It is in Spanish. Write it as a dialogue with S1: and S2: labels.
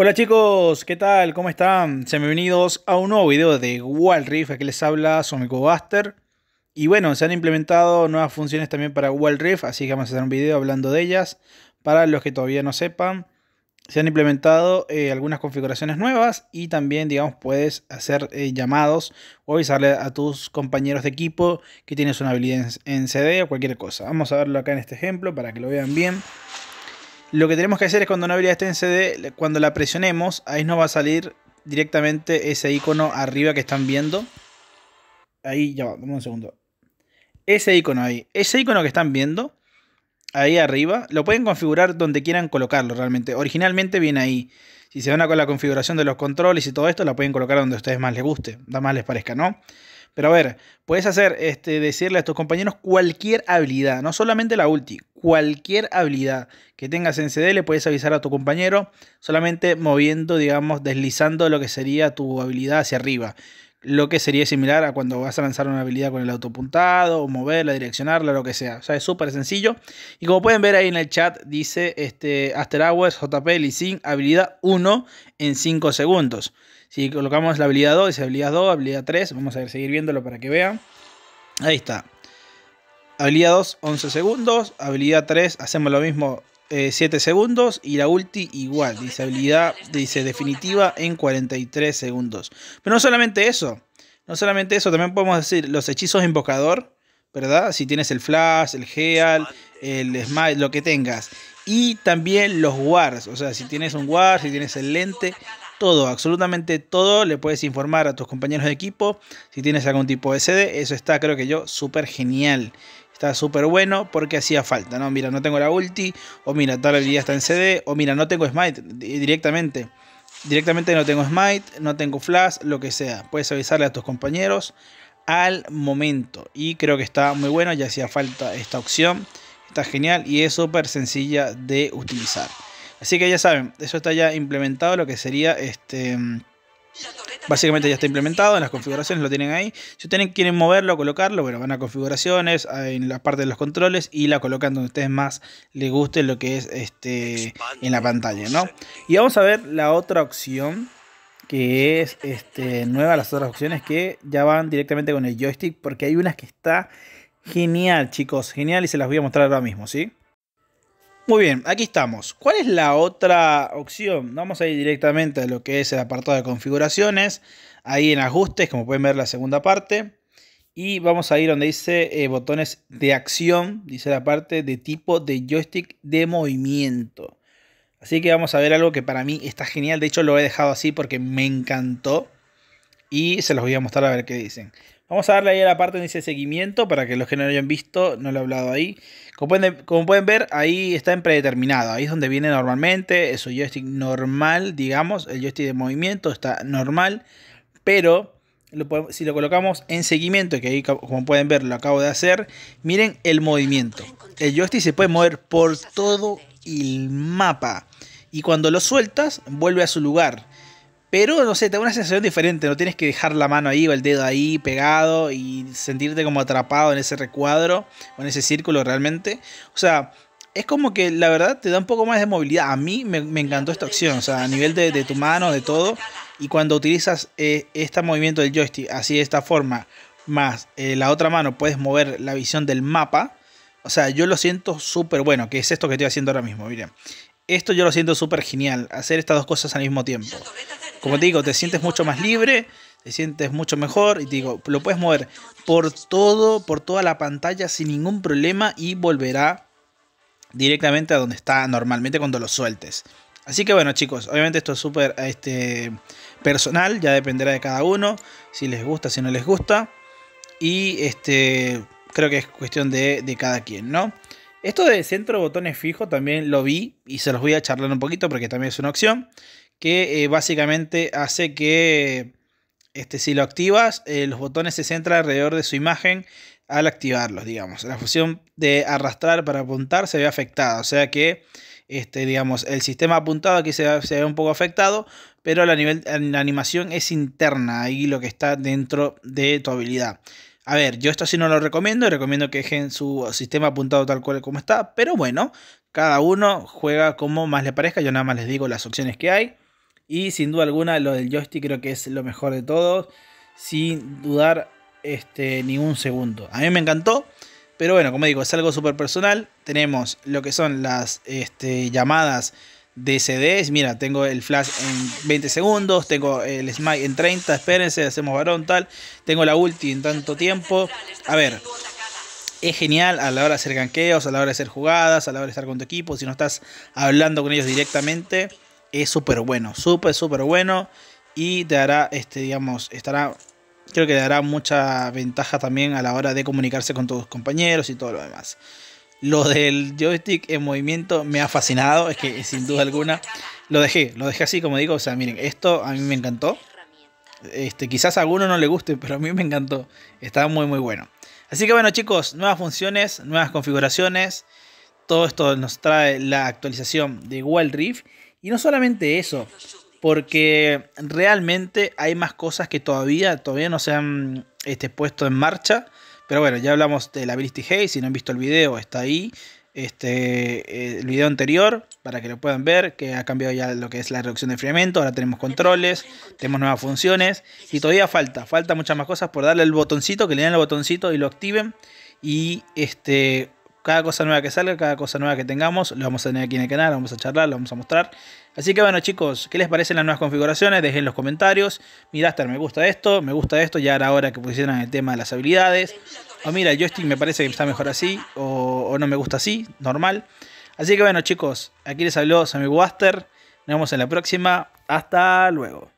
S1: Hola chicos, ¿qué tal? ¿Cómo están? Sean Bienvenidos a un nuevo video de Wild Rift. Aquí les habla Sonicobaster. Buster. Y bueno, se han implementado nuevas funciones también para Wild así que vamos a hacer un video hablando de ellas. Para los que todavía no sepan, se han implementado eh, algunas configuraciones nuevas y también, digamos, puedes hacer eh, llamados o avisarle a tus compañeros de equipo que tienes una habilidad en CD o cualquier cosa. Vamos a verlo acá en este ejemplo para que lo vean bien. Lo que tenemos que hacer es cuando una habilidad esté en CD, cuando la presionemos, ahí nos va a salir directamente ese icono arriba que están viendo. Ahí, ya va, dame un segundo. Ese icono ahí, ese icono que están viendo, ahí arriba, lo pueden configurar donde quieran colocarlo realmente. Originalmente viene ahí. Si se van a con la configuración de los controles y todo esto, la pueden colocar donde a ustedes más les guste, da más les parezca, ¿no? Pero a ver, puedes hacer, este, decirle a tus compañeros cualquier habilidad, no solamente la ulti, cualquier habilidad que tengas en CD le puedes avisar a tu compañero solamente moviendo, digamos, deslizando lo que sería tu habilidad hacia arriba lo que sería similar a cuando vas a lanzar una habilidad con el autopuntado, o moverla, direccionarla, lo que sea. O sea, es súper sencillo. Y como pueden ver ahí en el chat, dice este, After Hours JP Sin, habilidad 1 en 5 segundos. Si colocamos la habilidad 2, dice habilidad 2, habilidad 3, vamos a seguir viéndolo para que vean. Ahí está. Habilidad 2, 11 segundos. Habilidad 3, hacemos lo mismo 7 eh, segundos y la ulti igual, dice habilidad, dice definitiva en 43 segundos. Pero no solamente eso, no solamente eso, también podemos decir los hechizos invocador, ¿verdad? Si tienes el flash, el heal, el smite, lo que tengas. Y también los wards, o sea, si tienes un ward, si tienes el lente, todo, absolutamente todo, le puedes informar a tus compañeros de equipo si tienes algún tipo de CD, eso está creo que yo súper genial. Está súper bueno porque hacía falta, ¿no? Mira, no tengo la ulti, o mira, tal habilidad está en CD, o mira, no tengo smite directamente. Directamente no tengo smite, no tengo flash, lo que sea. Puedes avisarle a tus compañeros al momento. Y creo que está muy bueno, ya hacía falta esta opción. Está genial y es súper sencilla de utilizar. Así que ya saben, eso está ya implementado, lo que sería este... Básicamente ya está implementado, en las configuraciones lo tienen ahí. Si ustedes quieren moverlo, colocarlo, bueno, van a configuraciones, eh, en la parte de los controles y la colocan donde ustedes más les guste lo que es este en la pantalla, ¿no? Y vamos a ver la otra opción que es este, nueva las otras opciones que ya van directamente con el joystick porque hay unas que está genial, chicos, genial y se las voy a mostrar ahora mismo, ¿sí? Muy bien, aquí estamos. ¿Cuál es la otra opción? Vamos a ir directamente a lo que es el apartado de configuraciones. Ahí en ajustes, como pueden ver la segunda parte. Y vamos a ir donde dice eh, botones de acción, dice la parte de tipo de joystick de movimiento. Así que vamos a ver algo que para mí está genial. De hecho lo he dejado así porque me encantó. Y se los voy a mostrar a ver qué dicen. Vamos a darle ahí a la parte de ese seguimiento, para que los que no lo hayan visto, no lo he hablado ahí. Como pueden, ver, ahí está en predeterminado. Ahí es donde viene normalmente, es un joystick normal, digamos. El joystick de movimiento está normal, pero si lo colocamos en seguimiento, que ahí como pueden ver lo acabo de hacer, miren el movimiento. El joystick se puede mover por todo el mapa. Y cuando lo sueltas, vuelve a su lugar. Pero, no sé, te da una sensación diferente, no tienes que dejar la mano ahí o el dedo ahí pegado y sentirte como atrapado en ese recuadro o en ese círculo realmente. O sea, es como que la verdad te da un poco más de movilidad. A mí me, encantó esta opción, o sea, a nivel de, tu mano, de todo. Y cuando utilizas eh, este movimiento del joystick así de esta forma, más eh, la otra mano puedes mover la visión del mapa. O sea, yo lo siento súper bueno, que es esto que estoy haciendo ahora mismo, miren. Esto yo lo siento súper genial, hacer estas dos cosas al mismo tiempo como te digo, te sientes mucho más libre, te sientes mucho mejor y te digo, lo puedes mover por todo, por toda la pantalla sin ningún problema y volverá directamente a donde está normalmente cuando lo sueltes. Así que bueno chicos, obviamente esto es súper este, personal, ya dependerá de cada uno, si les gusta, si no les gusta. Y este, creo que es cuestión de, cada quien, ¿no? Esto de centro botones fijo también lo vi y se los voy a charlar un poquito porque también es una opción que eh, básicamente hace que este, si lo activas, eh, los botones se centran alrededor de su imagen al activarlos, digamos. La función de arrastrar para apuntar se ve afectada, o sea que este, digamos, el sistema apuntado aquí se, ve, un poco afectado, pero la, nivel, la animación es interna, ahí lo que está dentro de tu habilidad. A ver, yo esto sí no lo recomiendo, recomiendo que dejen su sistema apuntado tal cual como está, pero bueno, cada uno juega como más le parezca, yo nada más les digo las opciones que hay. Y sin duda alguna, lo del joystick creo que es lo mejor de todos. Sin dudar este, un segundo. A mí me encantó. Pero bueno, como digo, es algo súper personal. Tenemos lo que son las este, llamadas de CDs. Mira, tengo el flash en 20 segundos. Tengo el smite en 30. Espérense, hacemos varón, tal. Tengo la ulti en tanto tiempo. A ver, es genial a la hora de hacer ganqueos, a la hora de hacer jugadas, a la hora de estar con tu equipo. Si no estás hablando con ellos directamente es súper bueno, súper, súper bueno. Y te dará este, digamos, estará, creo que te dará mucha ventaja también a la hora de comunicarse con tus compañeros y todo lo demás. Lo del joystick en movimiento me ha fascinado, es que sin duda alguna lo dejé, lo dejé así como digo, o sea, miren, esto a mí me encantó. Este, quizás a alguno no le guste, pero a mí me encantó. Está muy muy bueno. Así que bueno, chicos, nuevas funciones, nuevas configuraciones. Todo esto nos trae la actualización de Wild Rift y no solamente eso, porque realmente hay más cosas que todavía, todavía no se han este, puesto en marcha. Pero bueno, ya hablamos de la Ability Haze, si no han visto el video, está ahí. Este, el video anterior, para que lo puedan ver, que ha cambiado ya lo que es la reducción de enfriamiento, ahora tenemos controles, tenemos nuevas funciones y todavía falta, falta muchas más cosas por darle el botoncito, que le den el botoncito y lo activen y este, cada cosa nueva que salga, cada cosa nueva que tengamos, lo vamos a tener aquí en el canal, vamos a charlar, lo vamos a mostrar. Así que bueno chicos, ¿qué les parecen las nuevas configuraciones? Dejen los comentarios. Mira, Aster, me gusta esto, me gusta esto, ya era hora que pusieran el tema de las habilidades. O mira, el joystick me parece que está mejor así, o, no me gusta así, normal. Así que bueno chicos, aquí les habló Sammy Waster. Nos vemos en la próxima. Hasta luego.